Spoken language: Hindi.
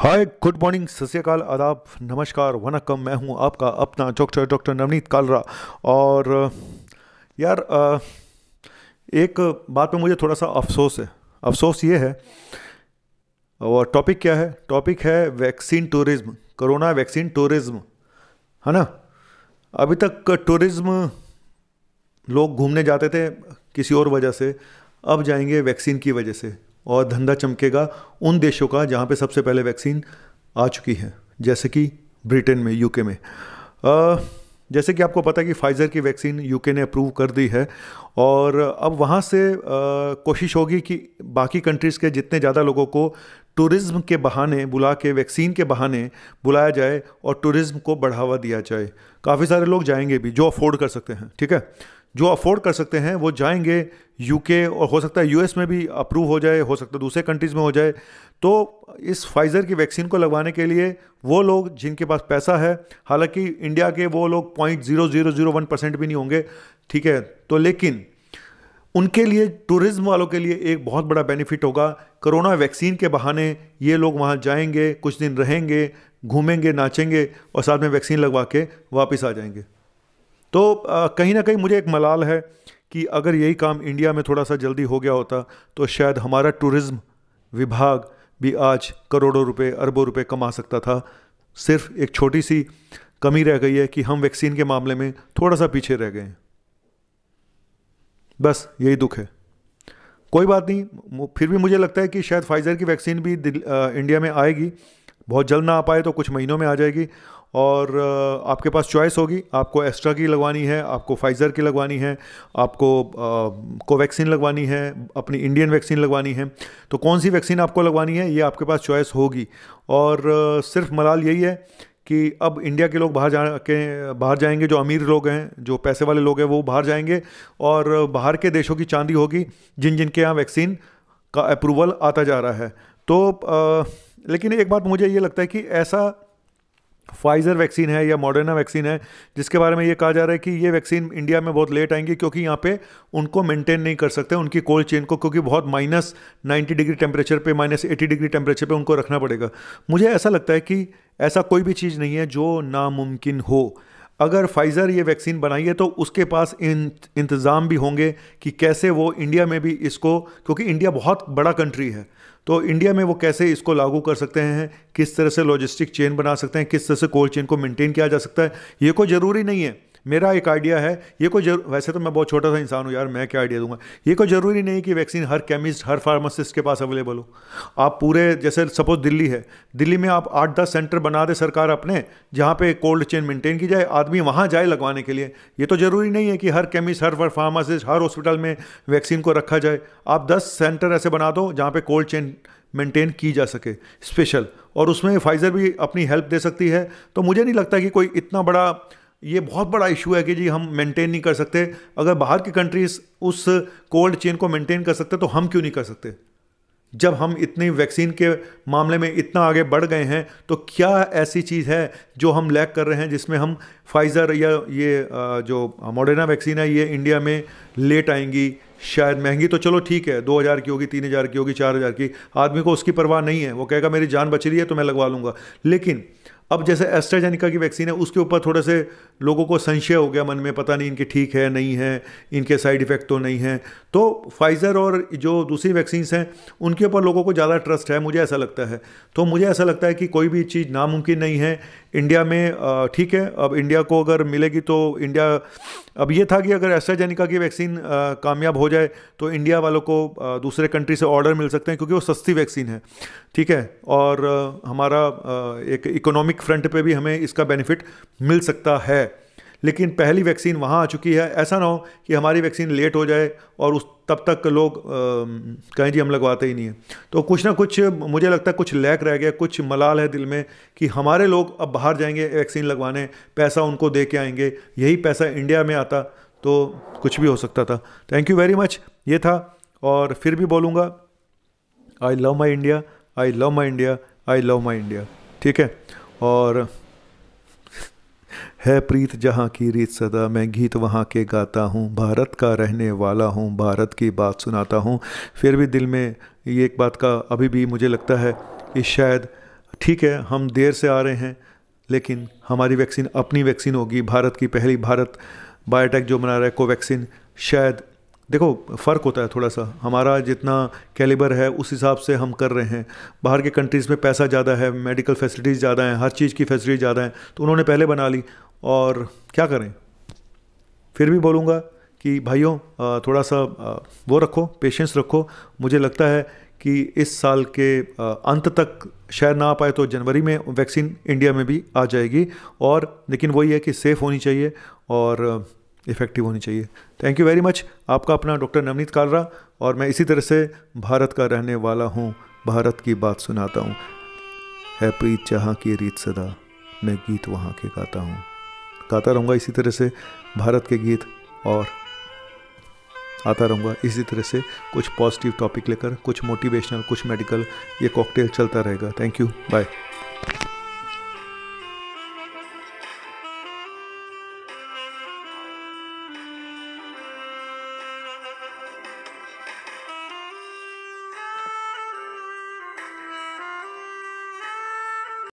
हाय गुड मॉर्निंग सत्यकाल आदाब नमस्कार वनकम मैं हूं आपका अपना डॉक्टर डॉक्टर नवनीत कालरा और uh, यार uh, एक बात में मुझे थोड़ा सा अफसोस है अफसोस ये है और टॉपिक क्या है टॉपिक है vaccine tourism corona vaccine tourism है ना अभी तक टूरिज़्म लोग घूमने जाते थे किसी और वजह से अब जाएंगे वैक्सीन की वजह से और धंधा चमकेगा उन देशों का जहाँ पे सबसे पहले वैक्सीन आ चुकी है जैसे कि ब्रिटेन में यूके में आ, जैसे कि आपको पता है कि फाइज़र की वैक्सीन यूके ने अप्रूव कर दी है और अब वहाँ से आ, कोशिश होगी कि बाकी कंट्रीज़ के जितने ज़्यादा लोगों को टूरिज़्म के बहाने बुला के वैक्सीन के बहाने बुलाया जाए और टूरिज़्म को बढ़ावा दिया जाए काफ़ी सारे लोग जाएंगे भी जो अफोर्ड कर सकते हैं ठीक है जो अफोर्ड कर सकते हैं वो जाएंगे यूके और हो सकता है यूएस में भी अप्रूव हो जाए हो सकता है दूसरे कंट्रीज़ में हो जाए तो इस फाइज़र की वैक्सीन को लगवाने के लिए वो लोग जिनके पास पैसा है हालांकि इंडिया के वो लोग point zero zero zero one percent भी नहीं होंगे ठीक है तो लेकिन उनके लिए टूरिज़्म वालों के लिए एक बहुत बड़ा बेनिफिट होगा कोरोना वैक्सीन के बहाने ये लोग वहाँ जाएंगे कुछ दिन रहेंगे घूमेंगे नाचेंगे और साथ में वैक्सीन लगवा के वापस आ जाएंगे तो कहीं ना कहीं मुझे एक मलाल है कि अगर यही काम इंडिया में थोड़ा सा जल्दी हो गया होता तो शायद हमारा टूरिज़्म विभाग भी आज करोड़ों रुपए अरबों रुपए कमा सकता था सिर्फ एक छोटी सी कमी रह गई है कि हम वैक्सीन के मामले में थोड़ा सा पीछे रह गए हैं बस यही दुख है कोई बात नहीं फिर भी मुझे लगता है कि शायद फाइज़र की वैक्सीन भी आ, इंडिया में आएगी बहुत जल्द ना आ पाए तो कुछ महीनों में आ जाएगी और आपके पास चॉइस होगी आपको एक्स्ट्रा की लगवानी है आपको फाइज़र की लगवानी है आपको कोवैक्सीन लगवानी है अपनी इंडियन वैक्सीन लगवानी है तो कौन सी वैक्सीन आपको लगवानी है ये आपके पास चॉइस होगी और सिर्फ मलाल यही है कि अब इंडिया के लोग बाहर जा के बाहर जाएंगे जो अमीर लोग हैं जो पैसे वाले लोग हैं वो बाहर जाएंगे और बाहर के देशों की चांदी होगी जिन जिन के यहाँ वैक्सीन का अप्रूवल आता जा रहा है तो आ, लेकिन एक बात मुझे ये लगता है कि ऐसा फाइज़र वैक्सीन है या मॉडर्ना वैक्सीन है जिसके बारे में ये कहा जा रहा है कि ये वैक्सीन इंडिया में बहुत लेट आएंगी क्योंकि यहाँ पे उनको मेंटेन नहीं कर सकते उनकी कोल्ड चेन को क्योंकि बहुत माइनस नाइन्टी डिग्री टेम्परेचर पे माइनस एटी डिग्री टेम्परेचर पे उनको रखना पड़ेगा मुझे ऐसा लगता है कि ऐसा कोई भी चीज़ नहीं है जो नामुमकिन हो अगर फाइज़र ये वैक्सीन बनाई है तो उसके पास इन इंतज़ाम भी होंगे कि कैसे वो इंडिया में भी इसको क्योंकि इंडिया बहुत बड़ा कंट्री है तो इंडिया में वो कैसे इसको लागू कर सकते हैं किस तरह से लॉजिस्टिक चेन बना सकते हैं किस तरह से कोल्ड चेन को मेंटेन किया जा सकता है ये कोई ज़रूरी नहीं है मेरा एक आइडिया है ये कोई जरूर वैसे तो मैं बहुत छोटा सा इंसान हूँ यार मैं क्या आइडिया दूंगा ये कोई ज़रूरी नहीं कि वैक्सीन हर केमिस्ट हर फार्मासिस्ट के पास अवेलेबल हो आप पूरे जैसे सपोज दिल्ली है दिल्ली में आप आठ दस सेंटर बना दे सरकार अपने जहाँ पे कोल्ड चेन मेंटेन की जाए आदमी वहाँ जाए लगवाने के लिए ये तो ज़रूरी नहीं है कि हर केमिस्ट हर फार्मासिस्ट हर हॉस्पिटल में वैक्सीन को रखा जाए आप दस सेंटर ऐसे बना दो जहाँ पर कोल्ड चेन मेंटेन की जा सके स्पेशल और उसमें फाइज़र भी अपनी हेल्प दे सकती है तो मुझे नहीं लगता कि कोई इतना बड़ा ये बहुत बड़ा इशू है कि जी हम मेंटेन नहीं कर सकते अगर बाहर की कंट्रीज उस कोल्ड चेन को मेंटेन कर सकते तो हम क्यों नहीं कर सकते जब हम इतनी वैक्सीन के मामले में इतना आगे बढ़ गए हैं तो क्या ऐसी चीज़ है जो हम लैक कर रहे हैं जिसमें हम फाइज़र या ये जो मॉडर्ना वैक्सीन है ये इंडिया में लेट आएंगी शायद महंगी तो चलो ठीक है दो हज़ार की होगी तीन हज़ार की होगी चार हज़ार की आदमी को उसकी परवाह नहीं है वो कहेगा मेरी जान बच रही है तो मैं लगवा लूँगा लेकिन अब जैसे एस्ट्राजेनिका की वैक्सीन है उसके ऊपर थोड़े से लोगों को संशय हो गया मन में पता नहीं इनके ठीक है नहीं है इनके साइड इफ़ेक्ट तो नहीं है तो फाइज़र और जो दूसरी वैक्सीन्स हैं उनके ऊपर लोगों को ज़्यादा ट्रस्ट है मुझे ऐसा लगता है तो मुझे ऐसा लगता है कि कोई भी चीज़ नामुमकिन नहीं है इंडिया में ठीक है अब इंडिया को अगर मिलेगी तो इंडिया अब ये था कि अगर एस्ट्राजेनिका की वैक्सीन कामयाब हो जाए तो इंडिया वालों को दूसरे कंट्री से ऑर्डर मिल सकते हैं क्योंकि वो सस्ती वैक्सीन है ठीक है और हमारा एक इकोनॉमिक इकोनॉमिक फ्रंट पे भी हमें इसका बेनिफिट मिल सकता है लेकिन पहली वैक्सीन वहाँ आ चुकी है ऐसा ना हो कि हमारी वैक्सीन लेट हो जाए और उस तब तक लोग कहें जी हम लगवाते ही नहीं हैं तो कुछ ना कुछ मुझे लगता है कुछ लैक रह गया कुछ मलाल है दिल में कि हमारे लोग अब बाहर जाएंगे वैक्सीन लगवाने पैसा उनको दे के आएंगे यही पैसा इंडिया में आता तो कुछ भी हो सकता था थैंक यू वेरी मच ये था और फिर भी बोलूँगा I love my India I love my India I love my India ठीक है और है प्रीत जहाँ की रीत सदा मैं गीत वहाँ के गाता हूँ भारत का रहने वाला हूँ भारत की बात सुनाता हूँ फिर भी दिल में ये एक बात का अभी भी मुझे लगता है कि शायद ठीक है हम देर से आ रहे हैं लेकिन हमारी वैक्सीन अपनी वैक्सीन होगी भारत की पहली भारत बायोटेक जो बना रहा है कोवैक्सीन शायद देखो फ़र्क होता है थोड़ा सा हमारा जितना कैलिबर है उस हिसाब से हम कर रहे हैं बाहर के कंट्रीज़ में पैसा ज़्यादा है मेडिकल फैसिलिटीज़ ज़्यादा हैं हर चीज़ की फैसिलिटी ज़्यादा हैं तो उन्होंने पहले बना ली और क्या करें फिर भी बोलूँगा कि भाइयों थोड़ा सा वो रखो पेशेंस रखो मुझे लगता है कि इस साल के अंत तक शायद ना आ पाए तो जनवरी में वैक्सीन इंडिया में भी आ जाएगी और लेकिन वही है कि सेफ़ होनी चाहिए और इफेक्टिव होनी चाहिए थैंक यू वेरी मच आपका अपना डॉक्टर नवनीत कालरा और मैं इसी तरह से भारत का रहने वाला हूँ भारत की बात सुनाता हूँ है प्रीत जहाँ की रीत सदा मैं गीत वहाँ के गाता हूँ गाता रहूँगा इसी तरह से भारत के गीत और आता रहूँगा इसी तरह से कुछ पॉजिटिव टॉपिक लेकर कुछ मोटिवेशनल कुछ मेडिकल ये कॉकटेल चलता रहेगा थैंक यू बाय